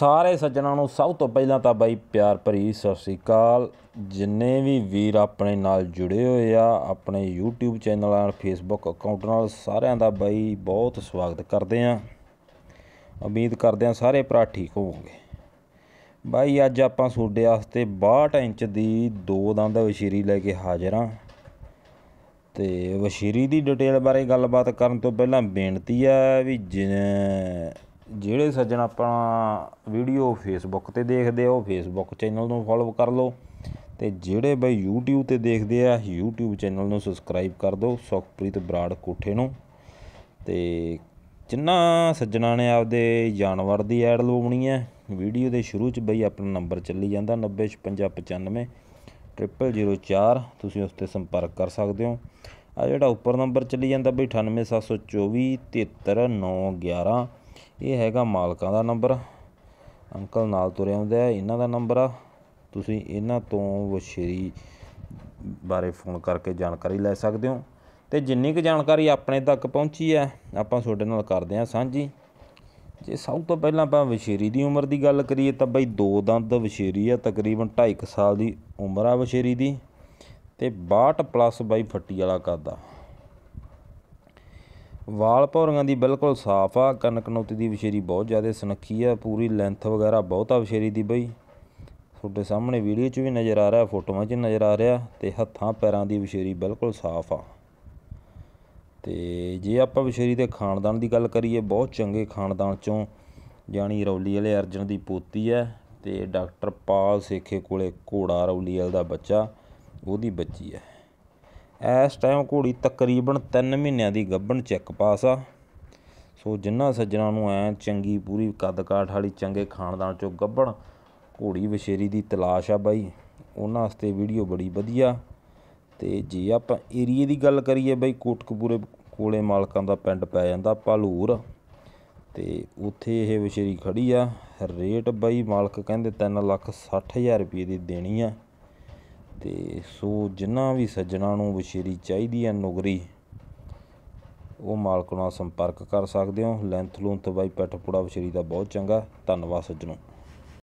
ਸਾਰੇ ਸੱਜਣਾਂ ਨੂੰ ਸਭ ਤੋਂ ਪਹਿਲਾਂ ਤਾਂ ਬਾਈ ਪਿਆਰ ਭਰੀ ਸਤਿ ਸ੍ਰੀ ਅਕਾਲ ਜਿੰਨੇ ਵੀ ਵੀਰ ਆਪਣੇ ਨਾਲ ਜੁੜੇ ਹੋਏ ਆ ਆਪਣੇ YouTube ਚੈਨਲ ਨਾਲ Facebook ਅਕਾਊਂਟ ਨਾਲ ਸਾਰਿਆਂ ਦਾ ਬਾਈ ਬਹੁਤ ਸਵਾਗਤ ਕਰਦੇ ਆ ਉਮੀਦ ਕਰਦੇ ਆ ਸਾਰੇ ਭਰਾ ਠੀਕ ਹੋਵੋਗੇ ਬਾਈ ਅੱਜ ਆਪਾਂ ਤੁਹਾਡੇ ਵਾਸਤੇ 62 ਇੰਚ ਦੀ ਦੋ ਦੰਦ ਵਸ਼ੀਰੀ ਲੈ ਕੇ ਹਾਜ਼ਰ ਆ ਤੇ ਵਸ਼ੀਰੀ ਦੀ ਡਿਟੇਲ ਬਾਰੇ ਗੱਲਬਾਤ ਕਰਨ ਤੋਂ ਪਹਿਲਾਂ ਬੇਨਤੀ ਆ ਵੀ ਜਿਵੇਂ ਜਿਹੜੇ ਸੱਜਣ ਆਪਣਾ ਵੀਡੀਓ ਫੇਸਬੁੱਕ ਤੇ ਦੇਖਦੇ ਆ ਉਹ ਫੇਸਬੁੱਕ ਚੈਨਲ ਨੂੰ ਫੋਲੋ ਕਰ ਲਓ ਤੇ ਜਿਹੜੇ ਬਈ YouTube ਤੇ ਦੇਖਦੇ ਆ YouTube ਚੈਨਲ ਨੂੰ ਸਬਸਕ੍ਰਾਈਬ ਕਰ ਦਿਓ ਸੁਖਪ੍ਰੀਤ ਬਰਾੜ ਕੋਠੇ ਨੂੰ ਤੇ ਜਿੰਨਾ ਸੱਜਣਾ ਨੇ ਆਪਦੇ ਜਾਨਵਰ ਦੀ ਐਡ ਲਵਾਉਣੀ ਹੈ ਵੀਡੀਓ ਦੇ ਸ਼ੁਰੂ 'ਚ ਬਈ ਆਪਣਾ ਨੰਬਰ ਚੱਲੀ ਜਾਂਦਾ 905695 0004 ਤੁਸੀਂ ਉਸ ਤੇ ਸੰਪਰਕ ਕਰ ਸਕਦੇ ਹੋ ਆ ਜਿਹੜਾ ਉੱਪਰ ਨੰਬਰ ਚੱਲੀ ਜਾਂਦਾ ਬਈ 98724 73911 ਇਹ ਹੈਗਾ ਮਾਲਕਾਂ ਦਾ ਨੰਬਰ ਅੰਕਲ ਨਾਲ ਤੁਰੇ ਆਉਂਦੇ ਆ ਇਹਨਾਂ ਦਾ ਨੰਬਰ ਆ ਤੁਸੀਂ ਇਹਨਾਂ ਤੋਂ ਵਸ਼ੇਰੀ ਬਾਰੇ ਫੋਨ ਕਰਕੇ ਜਾਣਕਾਰੀ ਲੈ ਸਕਦੇ ਹੋ ਤੇ ਜਿੰਨੀ ਕੁ ਜਾਣਕਾਰੀ ਆਪਣੇ ਤੱਕ ਪਹੁੰਚੀ ਹੈ ਆਪਾਂ ਤੁਹਾਡੇ ਨਾਲ ਕਰਦੇ ਹਾਂ ਸਾਂਝੀ ਜੇ ਸਭ ਤੋਂ ਪਹਿਲਾਂ ਆਪਾਂ ਵਸ਼ੇਰੀ ਦੀ ਉਮਰ ਦੀ ਗੱਲ ਕਰੀਏ ਤਾਂ ਬਈ ਦੋ ਦੰਦ ਵਸ਼ੇਰੀ ਆ ਤਕਰੀਬਨ 2.5 ਸਾਲ ਦੀ ਉਮਰ ਆ ਵਸ਼ੇਰੀ ਦੀ ਤੇ 62 ਪਲੱਸ ਬਾਈ ਫੱਟੀ ਵਾਲਾ ਕਰਦਾ ਵਾਲ ਪੌਰੀਆਂ ਦੀ ਬਿਲਕੁਲ ਸਾਫ਼ ਆ ਨੋਤੀ ਦੀ ਵਿਸ਼ੇਰੀ ਬਹੁਤ ਜ਼ਿਆਦਾ ਸੁਨੱਖੀ ਆ ਪੂਰੀ ਲੈਂਥ ਵਗੈਰਾ ਬਹੁਤਾ ਵਿਸ਼ੇਰੀ ਦੀ ਬਈ ਤੁਹਾਡੇ ਸਾਹਮਣੇ ਵੀਡੀਓ 'ਚ ਵੀ ਨਜ਼ਰ ਆ ਰਿਹਾ ਫੋਟੋਆਂ 'ਚ ਨਜ਼ਰ ਆ ਰਿਹਾ ਤੇ ਹੱਥਾਂ ਪੈਰਾਂ ਦੀ ਵਿਸ਼ੇਰੀ ਬਿਲਕੁਲ ਸਾਫ਼ ਆ ਤੇ ਜੇ ਆਪਾਂ ਵਿਸ਼ੇਰੀ ਦੇ ਖਾਨਦਾਨ ਦੀ ਗੱਲ ਕਰੀਏ ਬਹੁਤ ਚੰਗੇ ਖਾਨਦਾਨ 'ਚੋਂ ਜਾਨੀ ਰੌਲੀ ਵਾਲੇ ਅਰਜਨ ਦੀ ਪੋਤੀ ਹੈ ਤੇ ਡਾਕਟਰ ਪਾਲ ਸੇਖੇ ਕੋਲੇ ਘੋੜਾ ਰੌਲੀ ਵਾਲ ਦਾ ਬੱਚਾ ਉਹਦੀ ਬੱਚੀ ਹੈ ਇਸ ਟਾਈਮ ਘੋੜੀ ਤਕਰੀਬਨ 3 ਮਹੀਨਿਆਂ ਦੀ ਗੱਭਣ ਚੈੱਕ ਪਾਸ ਆ ਸੋ ਜਿੰਨਾ ਸੱਜਣਾ ਨੂੰ ਐ ਚੰਗੀ ਪੂਰੀ ਕੱਦ ਕਾਠ ਵਾਲੀ ਚੰਗੇ ਖਾਨਦਾਨ ਚੋਂ ਗੱਭਣ ਘੋੜੀ ਵਿਸ਼ੇਰੀ ਦੀ ਤਲਾਸ਼ ਆ ਬਾਈ ਉਹਨਾਂ ਵਾਸਤੇ ਵੀਡੀਓ ਬੜੀ ਵਧੀਆ ਤੇ ਜੇ ਆਪਾਂ ਏਰੀਏ ਦੀ ਗੱਲ ਕਰੀਏ ਬਾਈ ਕੋਟਕਪੂਰੇ ਕੋਲੇ ਮਾਲਕਾਂ ਦਾ ਪਿੰਡ ਪੈ ਜਾਂਦਾ ਪਾਲੂਰ ਤੇ ਉੱਥੇ ਇਹ ਵਿਸ਼ੇਰੀ ਖੜੀ ਆ ਰੇਟ ਬਾਈ ਮਾਲਕ ਕਹਿੰਦੇ 3 ਲੱਖ 60 ਹਜ਼ਾਰ ਰੁਪਏ ਦੀ ਦੇਣੀ ਆ ਤੇ ਸੋ ਜਿਨ੍ਹਾਂ ਵੀ ਸੱਜਣਾ ਨੂੰ ਬਸ਼ੇਰੀ ਚਾਹੀਦੀ ਹੈ ਨੁਗਰੀ ਉਹ ਮਾਲਕ ਨਾਲ ਸੰਪਰਕ ਕਰ ਸਕਦੇ ਹੋ ਲੈਂਥ ਲੂੰਥ ਬਾਈ ਪੈਠਪੂੜਾ ਬਸ਼ੇਰੀ ਦਾ ਬਹੁਤ ਚੰਗਾ ਧੰਨਵਾਦ ਸੱਜਣੋ